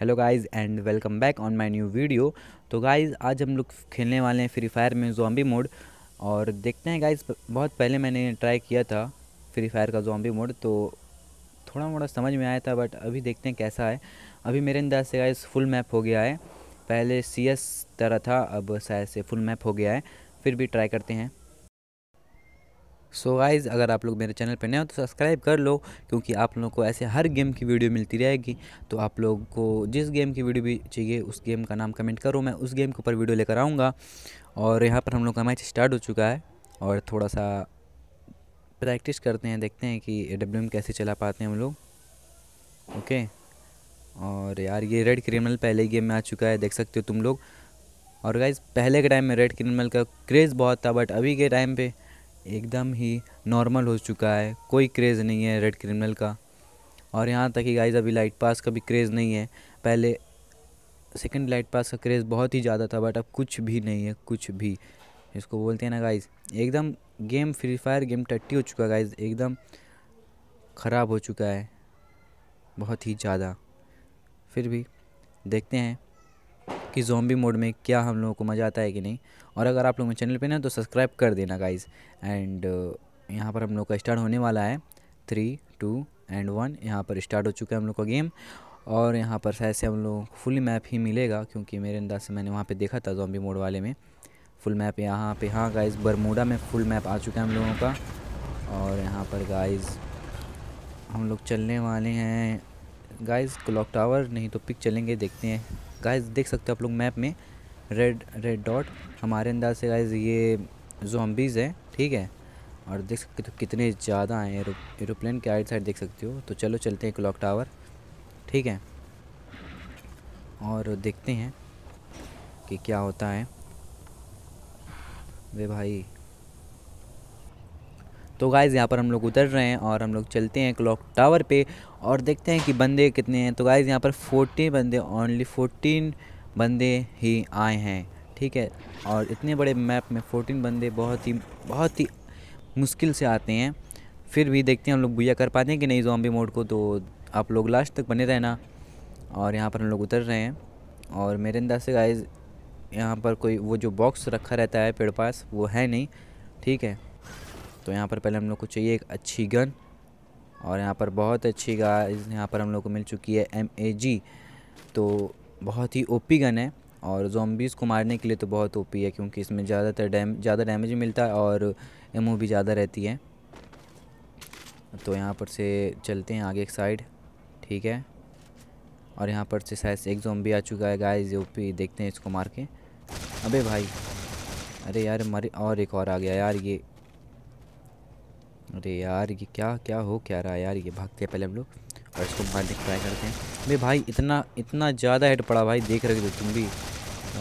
hello guys and welcome back on my new video तो guys आज हम लोग खेलने वाले हैं फ्री फायर में जोम्बी मोड और देखते हैं गाइस बहुत पहले मैंने ट्राई किया था फ्री फायर का जोम्बी मोड तो थोड़ा मोड़ा समझ में आया था बट अभी देखते हैं कैसा है अभी मेरे अंदाज से गाइज़ फुल मैप हो गया है पहले सी तरह था अब शायद से फुल मैप हो गया है फिर भी ट्राई करते हैं सो so गाइज़ अगर आप लोग मेरे चैनल पर नए हो तो सब्सक्राइब कर लो क्योंकि आप लोगों को ऐसे हर गेम की वीडियो मिलती रहेगी तो आप लोग को जिस गेम की वीडियो भी चाहिए उस गेम का नाम कमेंट करो मैं उस गेम के ऊपर वीडियो लेकर आऊँगा और यहाँ पर हम लोग का मैच स्टार्ट हो चुका है और थोड़ा सा प्रैक्टिस करते हैं देखते हैं कि डब्ल्यू कैसे चला पाते हैं हम लोग ओके और यार ये रेड क्रिमिनल पहले गेम में आ चुका है देख सकते हो तुम लोग और गाइज़ पहले के टाइम में रेड क्रिमिनल का क्रेज़ बहुत था बट अभी के टाइम पे एकदम ही नॉर्मल हो चुका है कोई क्रेज़ नहीं है रेड क्रिमिनल का और यहाँ तक कि गाइज अभी लाइट पास का भी क्रेज़ नहीं है पहले सेकंड लाइट पास का क्रेज़ बहुत ही ज़्यादा था बट अब कुछ भी नहीं है कुछ भी इसको बोलते हैं ना गाइज एकदम गेम फ्री फायर गेम टट्टी हो चुका है गाइज एकदम ख़राब हो चुका है बहुत ही ज़्यादा फिर भी देखते हैं कि जोम्बी मोड में क्या हम लोगों को मज़ा आता है कि नहीं और अगर आप लोगों चैनल पे ना तो सब्सक्राइब कर देना गाइज़ एंड uh, यहाँ पर हम लोग का स्टार्ट होने वाला है थ्री टू एंड वन यहाँ पर स्टार्ट हो चुका है हम लोग का गेम और यहाँ पर शायद से हम लोग फुल मैप ही मिलेगा क्योंकि मेरे अंदाज से मैंने वहाँ पर देखा था जोम्बी मोड वाले में फुल मैप यहाँ पे हाँ गाइज़ बरमूडा में फुल मैप आ चुका है हम लोगों का और यहाँ पर गाइज़ हम लोग चलने वाले हैं गाइस क्लॉक टावर नहीं तो पिक चलेंगे देखते हैं गाइस देख सकते हो आप लोग मैप में रेड रेड डॉट हमारे अंदाज से गाइस ये जोम्बीज़ है ठीक है और देख सकते हो कितने ज़्यादा हैं एरो एरोप्लेन के आइट साइड देख सकते हो तो चलो चलते हैं क्लॉक टावर ठीक है और देखते हैं कि क्या होता है वे भाई तो गाइज़ यहाँ पर हम लोग उतर रहे हैं और हम लोग चलते हैं क्लॉक टावर पे और देखते हैं कि बंदे कितने हैं तो गाइज़ यहाँ पर फोर्टीन बंदे ओनली फोर्टीन बंदे ही आए हैं ठीक है और इतने बड़े मैप में फोर्टीन बंदे बहुत ही बहुत ही मुश्किल से आते हैं फिर भी देखते हैं हम लोग भूया कर पाते हैं कि नहीं जॉम्बी मोड को तो आप लोग लास्ट तक बने रहना और यहाँ पर हम लोग उतर रहे हैं और मेरे अंदाज से गाइज यहाँ पर कोई वो जो बॉक्स रखा रहता है पेड़ पास वो है नहीं ठीक है तो यहाँ पर पहले हम लोग को चाहिए एक अच्छी गन और यहाँ पर बहुत अच्छी गाइस यहाँ पर हम लोग को मिल चुकी है एम ए जी तो बहुत ही ओपी गन है और जोम्बीज़ को मारने के लिए तो बहुत ओपी है क्योंकि इसमें ज़्यादातर डैम ज़्यादा डैमेज मिलता है और ओ भी ज़्यादा रहती है तो यहाँ पर से चलते हैं आगे एक साइड ठीक है और यहाँ पर से शायद एक जोम्बी आ चुका है गाइस ओपी देखते हैं इसको मार के अबे भाई अरे यार मरे और एक और आ गया यार ये अरे यार ये क्या क्या हो क्या रहा है यार ये भागते हैं पहले हम लोग और इसको मारने की ट्राई करते हैं अरे भाई इतना इतना ज़्यादा हेड पड़ा भाई देख रहे हो तुम भी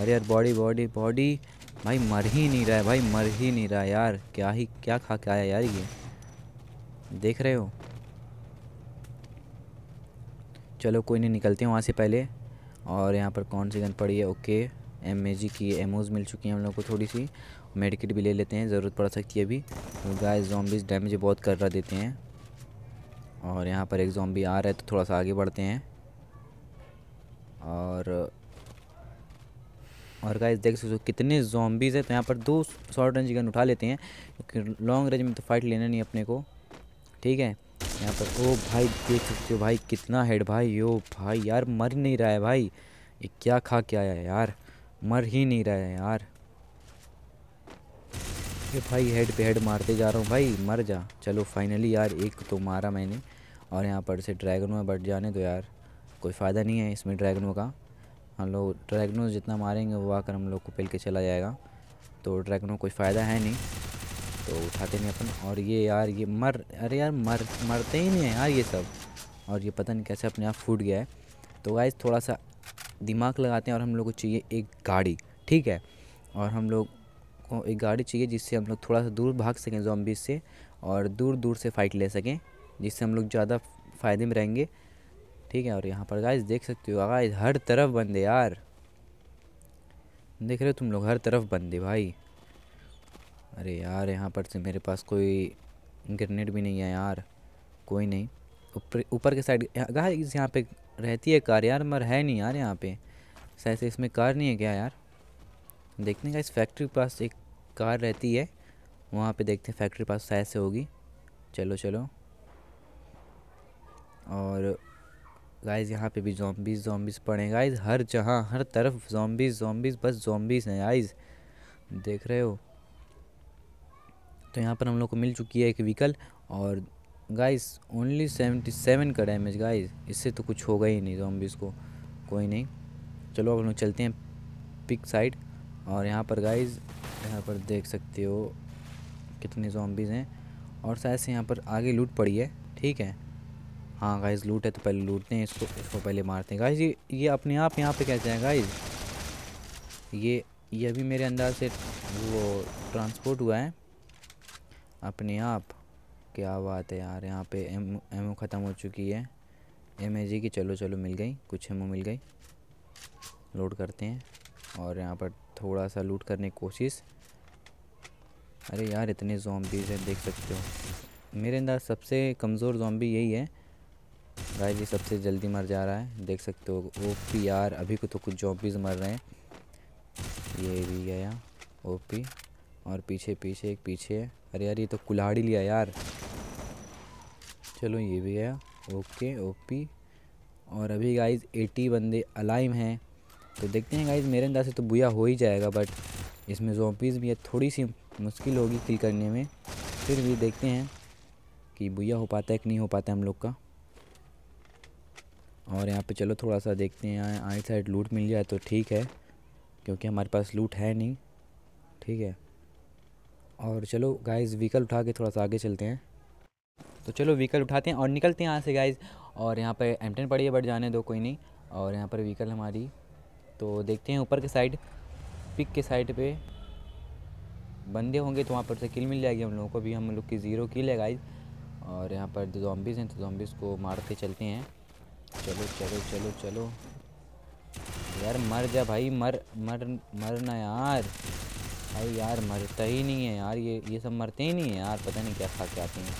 अरे यार बॉडी बॉडी बॉडी भाई मर ही नहीं रहा है भाई मर ही नहीं रहा यार क्या ही क्या खा के आया यार ये देख रहे हो चलो कोई नहीं निकलते हैं वहाँ से पहले और यहाँ पर कौन सी गन पड़ी है ओके एम की एमओज मिल चुकी हैं हम लोग को थोड़ी सी मेडिकेट भी ले लेते हैं ज़रूरत पड़ सकती है अभी तो गाय जॉम्बिस डैमेज बहुत कर रहा देते हैं और यहाँ पर एक जॉम्बी आ रहा है तो थोड़ा सा आगे बढ़ते हैं और और गाइस देख सकते हो कितने जॉम्बीज़ हैं तो यहाँ पर दो शॉर्ट रेंज गन उठा लेते हैं क्योंकि लॉन्ग रेंज में तो फाइट लेना नहीं अपने को ठीक है यहाँ पर ओ भाई देख सकते हो भाई कितना हेड भाई यो भाई यार मर नहीं रहा है भाई ये क्या खा के आया है यार मर ही नहीं रहा है यार ये भाई हेड पे हेड मारते जा रहा हूँ भाई मर जा चलो फाइनली यार एक तो मारा मैंने और यहाँ पर से ड्रैगनों में बट जाने तो यार कोई फ़ायदा नहीं है इसमें ड्रैगनों का हम लोग ड्रैगनों जितना मारेंगे वो आकर हम लोग को पेल के चला जाएगा तो ड्रैगनों कोई फ़ायदा है नहीं तो उठाते नहीं अपन और ये यार ये मर अरे यार मर मरते ही नहीं है यार ये सब और ये पता नहीं कैसे अपने आप फूट गया है तो गाइज थोड़ा सा दिमाग लगाते हैं और हम लोग को चाहिए एक गाड़ी ठीक है और हम लोग एक गाड़ी चाहिए जिससे हम लोग थोड़ा सा दूर भाग सकें जॉम्बी से और दूर दूर से फाइट ले सकें जिससे हम लोग ज़्यादा फ़ायदे में रहेंगे ठीक है और यहाँ पर गाइज देख सकते हो गाइज हर तरफ बंदे यार देख रहे हो तुम लोग हर तरफ बंदे भाई अरे यार यहाँ पर से मेरे पास कोई ग्रेनेड भी नहीं है यार कोई नहीं ऊपर ऊपर के साइड गाइज यहाँ पे रहती है कार यार मगर है नहीं यार यहाँ पे शायद इसमें कार नहीं है क्या यार देखते हैं इस फैक्ट्री के पास एक कार रहती है वहाँ पे देखते हैं फैक्ट्री पास शायद से होगी चलो चलो और गाइज यहाँ पे भी जॉम्बीज जॉम्बीज पड़े गाइज हर जहाँ हर तरफ जॉम्बीज जॉम्बीज बस जॉम्बीज हैं गाइज देख रहे हो तो यहाँ पर हम लोग को मिल चुकी है एक व्हीकल और गाइज ओनली सेवेंटी सेवन का डैमेज गाइज इससे तो कुछ होगा ही नहीं जॉम्बिस को कोई नहीं चलो अब हम लोग चलते हैं पिक साइड और यहाँ पर गाइज यहाँ पर देख सकते हो कितने जॉम्बीज़ हैं और शायद से यहाँ पर आगे लूट पड़ी है ठीक है हाँ गाइज लूट है तो पहले लूटते हैं इसको इसको पहले मारते हैं गाइज ये ये अपने आप यहाँ पे कैसे हैं गाइज ये ये अभी मेरे अंदाज से वो ट्रांसपोर्ट हुआ है अपने आप क्या बात है यार यहाँ पे एम एमओ ख़त्म हो चुकी है एम की चलो चलो मिल गई कुछ एमओ मिल गई लोड करते हैं और यहाँ पर थोड़ा सा लूट करने की कोशिश अरे यार इतने जॉम्बीज़ हैं देख सकते हो मेरे अंदाज सबसे कमज़ोर जॉम्बी यही है गाय जी सबसे जल्दी मर जा रहा है देख सकते हो ओ पी यार अभी को तो कुछ जॉम्बीज़ मर रहे हैं ये भी गया ओ पी और पीछे पीछे एक पीछे है अरे यार ये तो कुल्हाड़ी लिया यार चलो ये भी गया ओके ओ पी और अभी गाइज 80 बंदे अलाइम हैं तो देखते हैं गाइज मेरे अंदाज से तो बुया हो ही जाएगा बट इसमें जोपीज़ भी है थोड़ी सी मुश्किल होगी किल करने में फिर भी देखते हैं कि बुया हो पाता है कि नहीं हो पाता हम लोग का और यहाँ पे चलो थोड़ा सा देखते हैं यहाँ आई साइड लूट मिल जाए तो ठीक है क्योंकि हमारे पास लूट है नहीं ठीक है और चलो गाइज व्हीकल उठा के थोड़ा सा आगे चलते हैं तो चलो व्हीकल उठाते हैं और निकलते हैं यहाँ से गाइज और यहाँ पर एम पड़ी है बट जाने दो कोई नहीं और यहाँ पर व्हीकल हमारी तो देखते हैं ऊपर के साइड पिक के साइड पे बंदे होंगे तो वहाँ पर से किल मिल जाएगी हम लोगों को भी हम लोग की ज़ीरो किल है गाइज और यहाँ पर जो जॉम्बिस हैं तो जॉम्बिस को मारते चलते हैं चलो चलो चलो चलो यार मर जा भाई मर मर मर ना यार भाई यार मरता ही नहीं है यार ये ये सब मरते ही नहीं है यार पता नहीं क्या खा के आते हैं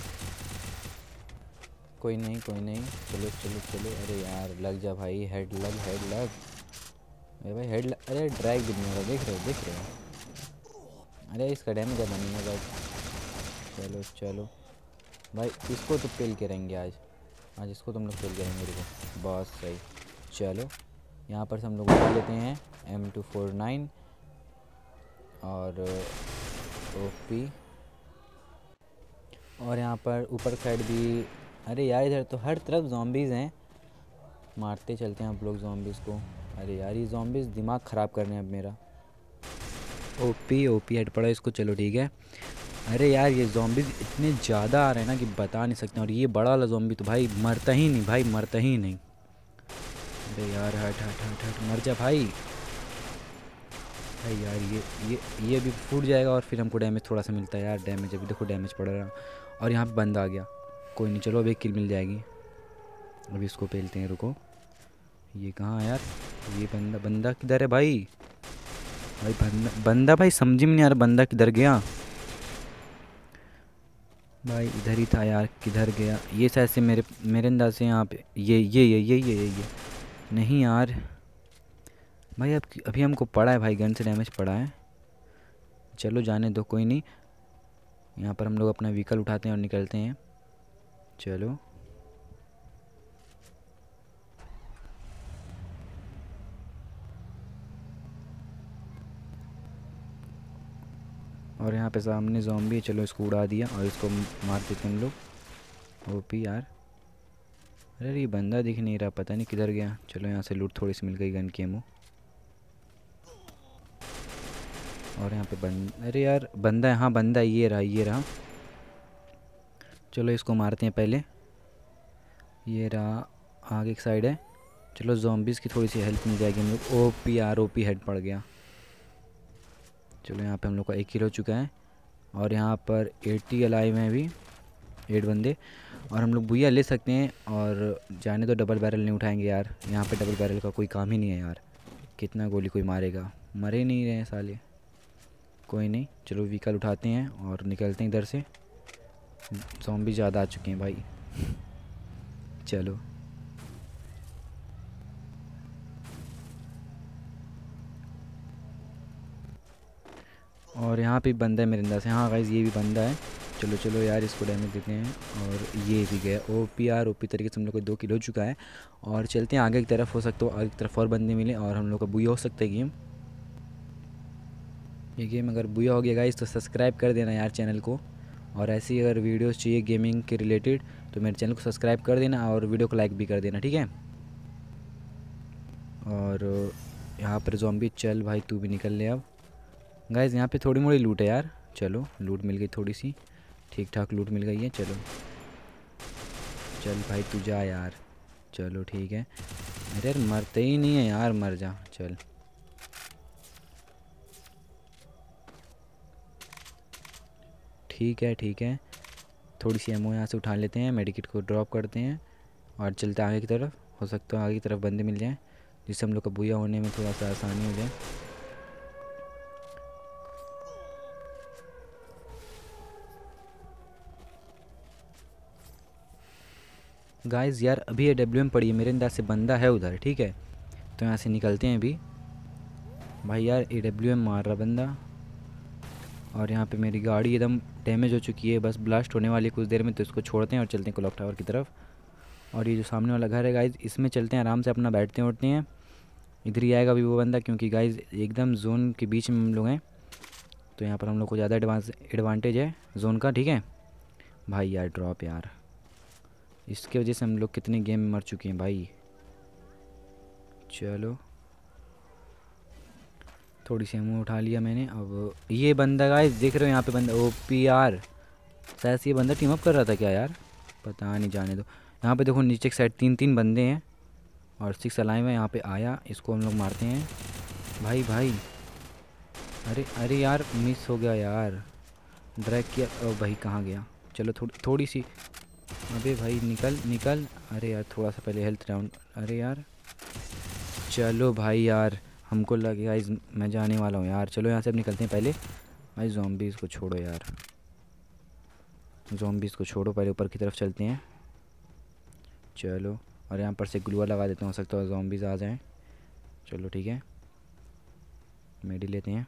कोई नहीं कोई नहीं चलो चलो चलो अरे यार लग जा भाई हेड लग हेड लग अरे भाई हेड अरे ड्रैग भी नहीं हो रहा देख रहे हो देख रहे हो अरे इसका डैमेज ज़्यादा नहीं है चलो चलो भाई इसको तो पेल के रहेंगे आज आज इसको तुम लोग पेल के रहेंगे देखो बहुत सही चलो यहाँ पर से हम लोग उठा लेते हैं एम टू फोर नाइन और ओ पी और यहाँ पर ऊपर साइड भी अरे यार इधर तो हर तरफ जॉम्बीज़ हैं मारते चलते हैं आप लोग जॉम्बीज़ को अरे यार ये जॉम्बिस दिमाग ख़राब कर रहे हैं अब मेरा ओपी ओपी हट पड़ा इसको चलो ठीक है अरे यार ये जॉम्बिस इतने ज़्यादा आ रहे हैं ना कि बता नहीं सकते और ये बड़ा वाला जॉम्बी तो भाई मरता ही नहीं भाई मरता ही नहीं अरे यार हट हट हट हट मर जा भाई भाई यार ये ये ये भी फूट जाएगा और फिर हमको डैमेज थोड़ा सा मिलता है यार डैमेज अभी देखो डैमेज पड़ रहा और यहाँ पर बंद आ गया कोई नहीं चलो अभी एक किल मिल जाएगी अभी इसको पहलते हैं रुको ये कहाँ यार ये बंदा बंदा किधर है भाई भाई बंदा बंदा भाई समझ में नहीं आ रहा बंदा किधर गया भाई इधर ही था यार किधर गया ये शायद से मेरे मेरे अंदाज से यहाँ पे ये ये ये ये ये ये ये नहीं यार भाई अब अभी हमको पड़ा है भाई गन से डैमेज पड़ा है चलो जाने दो कोई नहीं यहाँ पर हम लोग अपना व्हीकल उठाते हैं और निकलते हैं चलो और यहाँ पे सामने जोम्बी है चलो इसको उड़ा दिया और इसको मार देते हम लोग ओ पी यार अरे ये बंदा दिख नहीं रहा पता नहीं किधर गया चलो यहाँ से लूट थोड़ी सी मिल गई गन के मुँह और यहाँ पे बंद अरे यार बंदा हाँ बंदा ये रहा ये रहा चलो इसको मारते हैं पहले ये रहा आगे एक साइड है चलो जोम्बिस की थोड़ी सी हेल्प मिल जाएगी हम लोग O P R O P head पड़ गया चलो यहाँ पे हम लोग का एक किल हो चुका है और यहाँ पर एट्टी अलाइव हैं अभी एट बंदे और हम लोग भूया ले सकते हैं और जाने तो डबल बैरल नहीं उठाएंगे यार यहाँ पे डबल बैरल का कोई काम ही नहीं है यार कितना गोली कोई मारेगा मरे नहीं रहे साले कोई नहीं चलो व्हीकल उठाते हैं और निकलते हैं इधर से सॉम ज़्यादा आ चुके हैं भाई चलो और यहाँ पे बंदा है मेरिंदा से हाँ गाइज़ ये भी बंदा है चलो चलो यार इसको डैमेज देते हैं और ये भी गया O P R O P तरीके से हम लोग को दो किलो हो चुका है और चलते हैं आगे की तरफ हो सकता हो आगे की तरफ और बंदे मिले और हम लोग का बुआ हो सकता है गेम ये गेम अगर बुआ हो गया गाइज तो सब्सक्राइब कर देना यार चैनल को और ऐसी अगर वीडियोज़ चाहिए गेमिंग के रिलेटेड तो मेरे चैनल को सब्सक्राइब कर देना और वीडियो को लाइक भी कर देना ठीक है और यहाँ पर भी चल भाई तू भी निकल ले अब गाइज यहाँ पे थोड़ी मोड़ी लूट है यार चलो लूट मिल गई थोड़ी सी ठीक ठाक लूट मिल गई है चलो चल भाई तू जा यार चलो ठीक है अरे यार मरते ही नहीं है यार मर जा चल ठीक है ठीक है थोड़ी सी एमओ यहाँ से उठा लेते हैं मेडिकेट को ड्रॉप करते हैं और चलते आगे की तरफ हो सकता है आगे की तरफ बंदे मिल जाएँ जिससे हम लोग का बुया होने में थोड़ा सा आसानी हो जाए गाइस यार अभी ये डब्ल्यू एम पड़ी है मेरे अंदाज से बंदा है उधर ठीक है तो यहाँ से निकलते हैं अभी भाई यार ए डब्ल्यू एम मार रहा बंदा और यहाँ पे मेरी गाड़ी एकदम डैमेज हो चुकी है बस ब्लास्ट होने वाली कुछ देर में तो इसको छोड़ते हैं और चलते हैं क्लॉक टावर की तरफ और ये जो सामने वाला घर है गाइज इसमें चलते हैं आराम से अपना बैठते उठते हैं इधर ही आएगा अभी वो बंदा क्योंकि गाइज एकदम जोन के बीच में हम लोग हैं तो यहाँ पर हम लोग को ज़्यादा एडवांस एडवांटेज है जोन का ठीक है भाई यार ड्रॉप यार इसके वजह से हम लोग कितने गेम मर चुके हैं भाई चलो थोड़ी सी मुँह उठा लिया मैंने अब ये बंदा गाइस देख रहे हो यहाँ पे बंदा ओ पी आर शायद ये बंदा टीम अप कर रहा था क्या यार पता नहीं जाने दो यहाँ पे देखो नीचे एक साइड तीन तीन बंदे हैं और सिक्स अलाइव है यहाँ पे आया इसको हम लोग मारते हैं भाई भाई अरे अरे यार मिस हो गया यार ड्रैक किया ओ भाई कहाँ गया चलो थोड़ी थोड़ी सी अबे भाई निकल निकल अरे यार थोड़ा सा पहले हेल्थ डाउन अरे यार चलो भाई यार हमको लगे गाइज मैं जाने वाला हूँ यार चलो यहाँ से अब निकलते हैं पहले भाई जॉम्बीज़ को छोड़ो यार जोम्बीज़ को छोड़ो पहले ऊपर की तरफ चलते हैं चलो और यहाँ पर से ग्लूअर लगा देते हैं हो सकता है जॉम्बीज़ आ जाएँ चलो ठीक है मेडी लेते हैं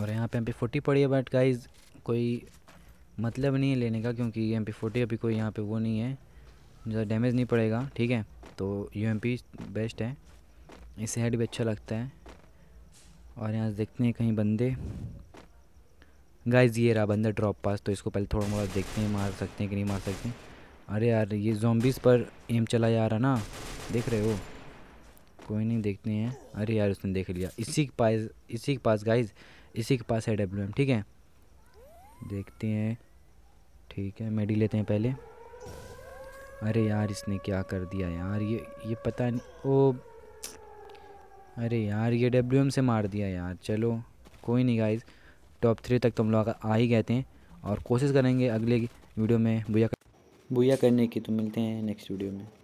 और यहाँ पे एम पी फोर्टी पड़ी है बट गाइज कोई मतलब नहीं है लेने का क्योंकि एम पी फोर्टी अभी कोई यहाँ पे वो नहीं है ज़्यादा डैमेज नहीं पड़ेगा ठीक है तो यू एम पी बेस्ट है इसे हेड भी अच्छा लगता है और यहाँ से देखते हैं कहीं बंदे गाइज ये रहा बंदा ड्रॉप पास तो इसको पहले थोड़ा मोड़ा देखते हैं मार सकते हैं कि नहीं मार सकते अरे यार ये जोम्बिस पर एम चला जा रहा ना देख रहे हो कोई नहीं देखते हैं अरे यार उसने देख लिया इसी के पास इसी के पास गाइज इसी के पास है डब्ल्यू एम ठीक है देखते हैं ठीक है मेडी लेते हैं पहले अरे यार इसने क्या कर दिया यार ये ये पता नहीं ओ अरे यार ये डब्ल्यू एम से मार दिया यार चलो कोई नहीं गाइज टॉप थ्री तक तो हम लोग आ ही गए थे और कोशिश करेंगे अगले वीडियो में भूया कर... भूया करने की तो मिलते हैं नेक्स्ट वीडियो में